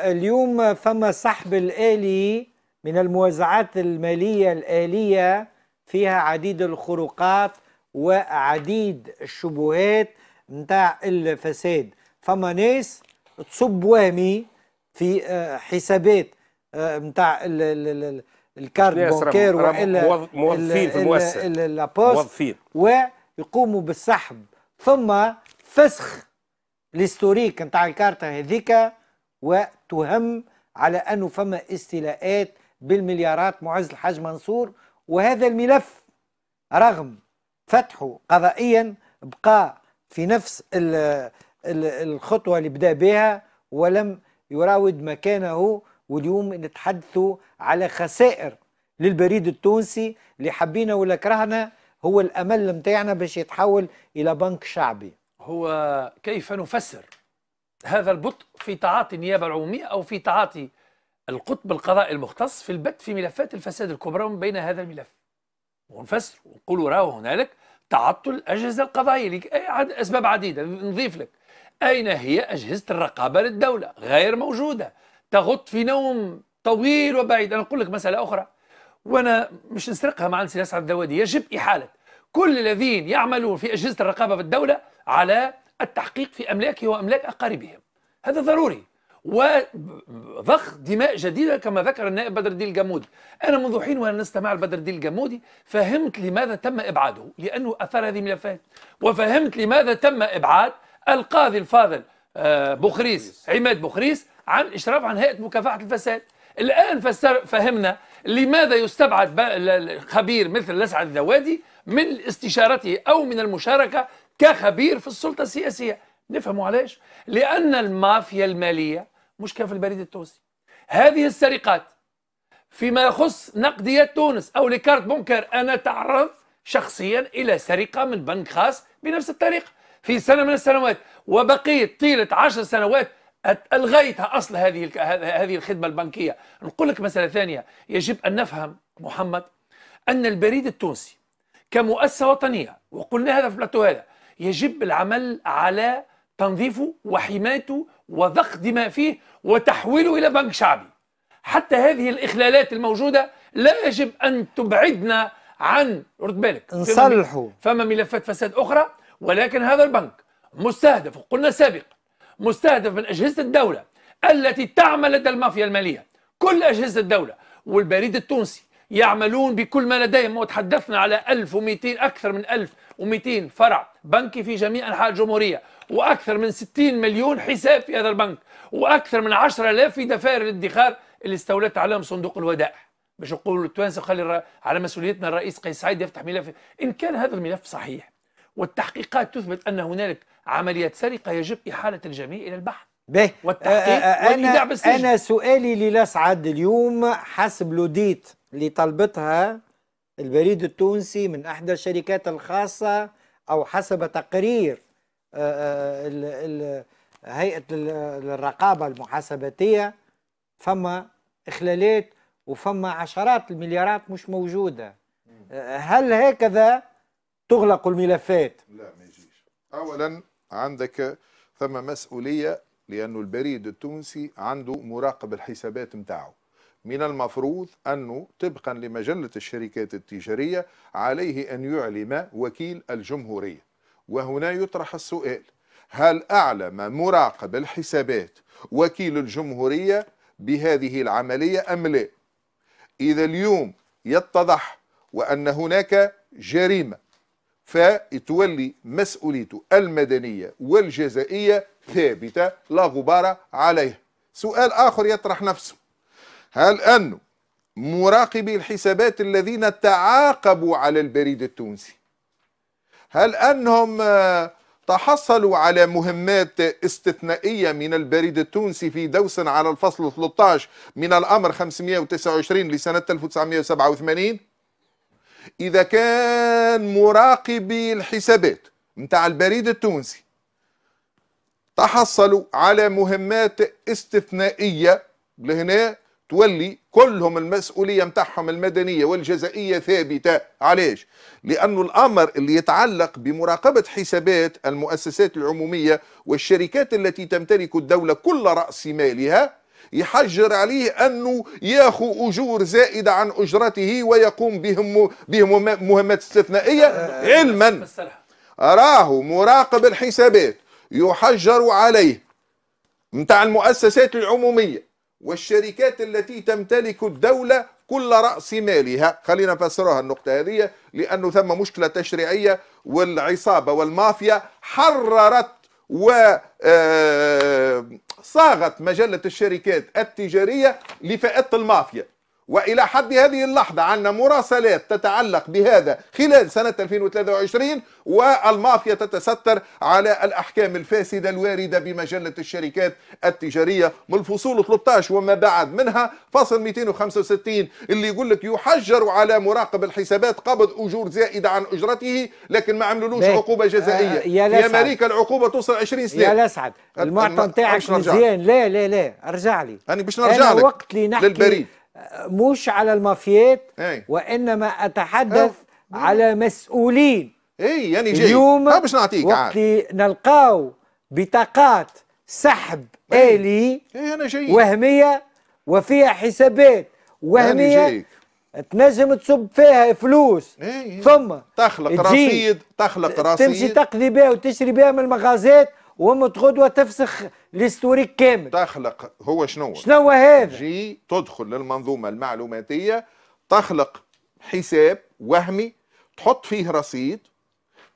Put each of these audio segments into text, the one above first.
اليوم فما سحب الآلي من الموازعات المالية الآلية فيها عديد الخروقات وعديد الشبهات نتاع الفساد فما ناس تصب وهمي في آه، حسابات نتاع الكارت بونكير والا موظفين في المؤسسه موظفين ويقوموا بالسحب ثم فسخ ليستوريك نتاع الكارتة هذيك وتهم على أنه فما استيلاءات بالمليارات معز الحاج منصور وهذا الملف رغم فتحه قضائيا بقى في نفس الخطوة اللي بدأ بها ولم يراود مكانه واليوم نتحدثوا على خسائر للبريد التونسي اللي حبينا ولا كرهنا هو الأمل نتاعنا باش يتحول إلى بنك شعبي هو كيف نفسر هذا البطء في تعاطي النيابه العموميه او في تعاطي القطب القضائي المختص في البت في ملفات الفساد الكبرى ومن بين هذا الملف ونفسر ونقول راهو هنالك تعطل الاجهزه القضائيه اسباب عديده نضيف لك اين هي اجهزه الرقابه للدوله غير موجوده تغط في نوم طويل وبعيد انا أقول لك مساله اخرى وانا مش نسرقها مع السياسه الدوادي يجب احاله كل الذين يعملون في اجهزه الرقابه بالدوله على التحقيق في أملاكه وأملاك أقاربهم هذا ضروري وضخ دماء جديدة كما ذكر النائب بدر الدين الجمودي أنا منذ حين وأنا نستمع لبدر الدين الجمودي فهمت لماذا تم إبعاده لأنه أثار هذه الملفات وفهمت لماذا تم إبعاد القاضي الفاضل آه، بخريس عماد بخريس عن إشراف عن هيئة مكافحة الفساد الآن فهمنا لماذا يستبعد خبير مثل لسعد الذوادي من استشارته أو من المشاركة كخبير في السلطه السياسيه نفهموا علاش لان المافيا الماليه مش كان في البريد التونسي هذه السرقات فيما يخص نقدية تونس أو لكارت بونكر أنا تعرض شخصيا إلى سرقة من بنك خاص بنفس الطريقة في سنة من السنوات وبقيت طيلة عشر سنوات ألغيتها أصل هذه هذه الخدمة البنكية نقول لك مسألة ثانية يجب أن نفهم محمد أن البريد التونسي كمؤسسة وطنية وقلنا هذا في بلاتو هذا يجب العمل على تنظيفه وحمايته وضخ ما فيه وتحويله إلى بنك شعبي حتى هذه الإخلالات الموجودة لا يجب أن تبعدنا عن رد بالك نصلحوا فما ملفات فساد أخرى ولكن هذا البنك مستهدف قلنا سابقا مستهدف من أجهزة الدولة التي تعمل لدى المافيا المالية كل أجهزة الدولة والبريد التونسي يعملون بكل ما لديهم وتحدثنا على 1200 أكثر من 1000 و200 فرع بنكي في جميع أنحاء الجمهورية وأكثر من 60 مليون حساب في هذا البنك وأكثر من 10000 في دفائر الادخار اللي استولت عليهم صندوق الودائع باش نقول التوانسه وخلي على مسؤوليتنا الرئيس قيس سعيد يفتح ملف ان كان هذا الملف صحيح والتحقيقات تثبت ان هنالك عمليات سرقه يجب احاله الجميع الى البحث به والتحقيق آه، آه، آه، أنا, انا سؤالي للاسعد اليوم حسب لوديت اللي طلبتها البريد التونسي من إحدى الشركات الخاصة أو حسب تقرير آه، آه، هيئة الرقابة المحاسباتية فما إخلالات وفما عشرات المليارات مش موجودة آه، هل هكذا تغلق الملفات؟ لا ما يجيش أولا عندك ثم مسؤولية لأنه البريد التونسي عنده مراقب الحسابات نتاعو من المفروض أنه طبقا لمجلة الشركات التجارية عليه أن يعلم وكيل الجمهورية وهنا يطرح السؤال هل أعلم مراقب الحسابات وكيل الجمهورية بهذه العملية أم لا إذا اليوم يتضح وأن هناك جريمة فتولي مسؤوليته المدنية والجزائية ثابتة لا غبار عليها سؤال آخر يطرح نفسه هل أنه مراقبي الحسابات الذين تعاقبوا على البريد التونسي هل أنهم آه، تحصلوا على مهمات استثنائية من البريد التونسي في دوس على الفصل 13 من الأمر 529 لسنة 1987 إذا كان مراقبي الحسابات متاع البريد التونسي تحصلوا على مهمات استثنائية لهنا تولي كلهم المسؤولية متاعهم المدنية والجزائية ثابتة علاش؟ لأن الأمر اللي يتعلق بمراقبة حسابات المؤسسات العمومية والشركات التي تمتلك الدولة كل رأس مالها يحجر عليه أنه ياخو أجور زائدة عن أجرته ويقوم بهم, بهم مهمات استثنائية علما أراه مراقب الحسابات يحجر عليه متاع المؤسسات العمومية والشركات التي تمتلك الدولة كل رأس مالها خلينا نفسرها النقطة هذه لأنه ثم مشكلة تشريعية والعصابة والمافيا حررت و آه، صاغت مجلة الشركات التجارية لفئة المافيا والى حد هذه اللحظه عندنا مراسلات تتعلق بهذا خلال سنه 2023 والمافيا تتستر على الاحكام الفاسده الوارده بمجله الشركات التجاريه من الفصول 13 وما بعد منها فصل 265 اللي يقول لك يحجر على مراقب الحسابات قبض اجور زائده عن اجرته لكن ما عملولوش عقوبه جزائيه آه يا في امريكا العقوبه توصل 20 سنه يا لسعد المعطى نتاعك مزيان لا لا لا ارجع لي انا باش نرجع لك وقت لي نحكي للبريد مش على المافيات إيه. وانما اتحدث أه. على مسؤولين اي يعني جاي اليوم باش نعطيك وقت نلقاو بطاقات سحب أي. الي أي أنا جاي. وهميه وفيها حسابات وهميه تنجم تصب فيها فلوس إيه، إيه. ثم تخلق رصيد تخلق رصيد تمشي تقضي بها وتشري بها من المغازات ومت غدوه تفسخ الاستوريك كامل تخلق هو شنو شنو هذا جي تدخل للمنظومه المعلوماتيه تخلق حساب وهمي تحط فيه رصيد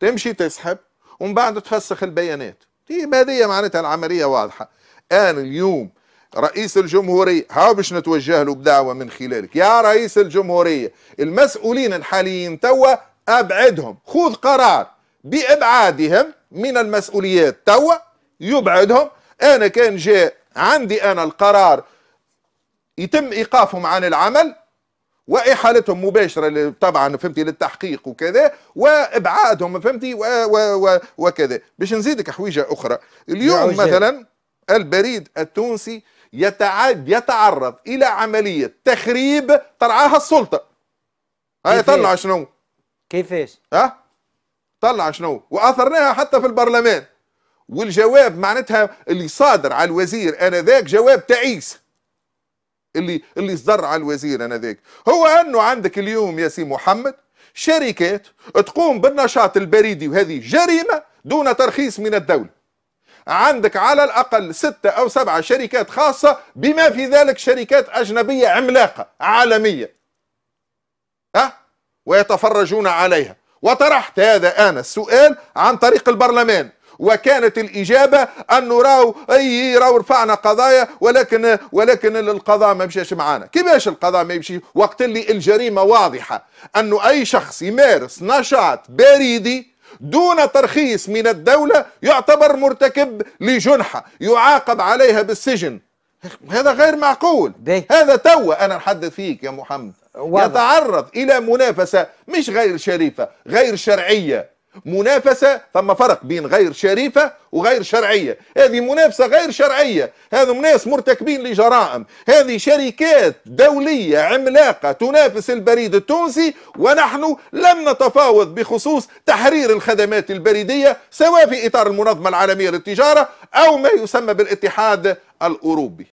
تمشي تسحب ومن بعد تفسخ البيانات طيب، هذه معناتها العمليه واضحه انا اليوم رئيس الجمهورية هاو باش نتوجه له بدعوة من خلالك يا رئيس الجمهورية المسؤولين الحاليين توا أبعدهم خذ قرار بإبعادهم من المسؤوليات توا يبعدهم انا كان جاء عندي انا القرار يتم ايقافهم عن العمل واحالتهم مباشره طبعا فهمتي للتحقيق وكذا وابعادهم فهمتي و و و وكذا باش نزيدك حويجه اخرى اليوم مثلا البريد التونسي يتعد يتعرض الى عمليه تخريب طلعها السلطه هاي طلع شنو كيفاش ها أه؟ طلع شنو واثرناها حتى في البرلمان والجواب معناتها اللي صادر على الوزير انذاك جواب تعيس اللي اللي صدر على الوزير انذاك هو انه عندك اليوم يا سي محمد شركات تقوم بالنشاط البريدي وهذه جريمه دون ترخيص من الدوله عندك على الاقل ستة او سبعة شركات خاصة بما في ذلك شركات اجنبية عملاقة عالمية ها ويتفرجون عليها وطرحت هذا أنا السؤال عن طريق البرلمان وكانت الإجابة أنه راو أي راو رفعنا قضايا ولكن ولكن القضاء ما مشاش معانا كيفاش القضاء ما يمشي وقت اللي الجريمة واضحة أنه أي شخص يمارس نشاط بريدي دون ترخيص من الدولة يعتبر مرتكب لجنحة يعاقب عليها بالسجن هذا غير معقول هذا توا أنا نحدث فيك يا محمد واضح. يتعرض إلى منافسة مش غير شريفة غير شرعية منافسة ثم فرق بين غير شريفة وغير شرعية هذه منافسة غير شرعية هذو ناس مرتكبين لجرائم هذه شركات دولية عملاقة تنافس البريد التونسي ونحن لم نتفاوض بخصوص تحرير الخدمات البريدية سواء في إطار المنظمة العالمية للتجارة أو ما يسمى بالاتحاد الأوروبي